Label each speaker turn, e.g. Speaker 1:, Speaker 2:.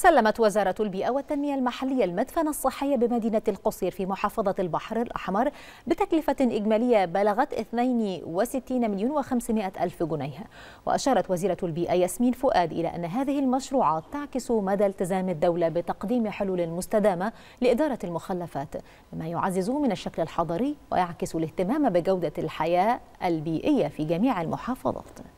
Speaker 1: سلمت وزارة البيئة والتنمية المحلية المدفن الصحي بمدينة القصير في محافظة البحر الأحمر بتكلفة إجمالية بلغت 62 مليون و500 ألف جنيه وأشارت وزيرة البيئة ياسمين فؤاد إلى أن هذه المشروعات تعكس مدى التزام الدولة بتقديم حلول مستدامة لإدارة المخلفات ما يعزز من الشكل الحضري ويعكس الاهتمام بجودة الحياة البيئية في جميع المحافظات